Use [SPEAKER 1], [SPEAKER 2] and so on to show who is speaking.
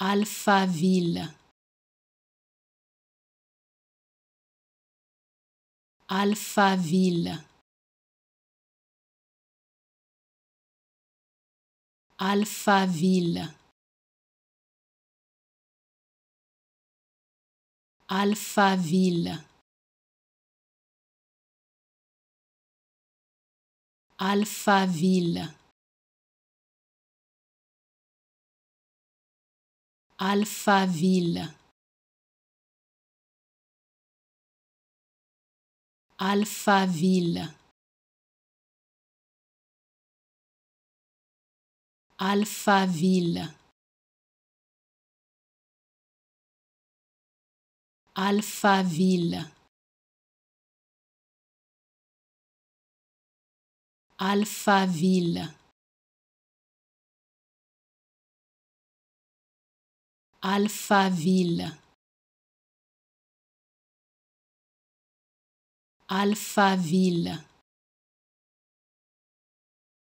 [SPEAKER 1] Alphaville. Alphaville. Alphaville. Alphaville. Alphaville. Alphaville. Alphaville. Alphaville. Alphaville. Alphaville. Alphaville. Alphaville.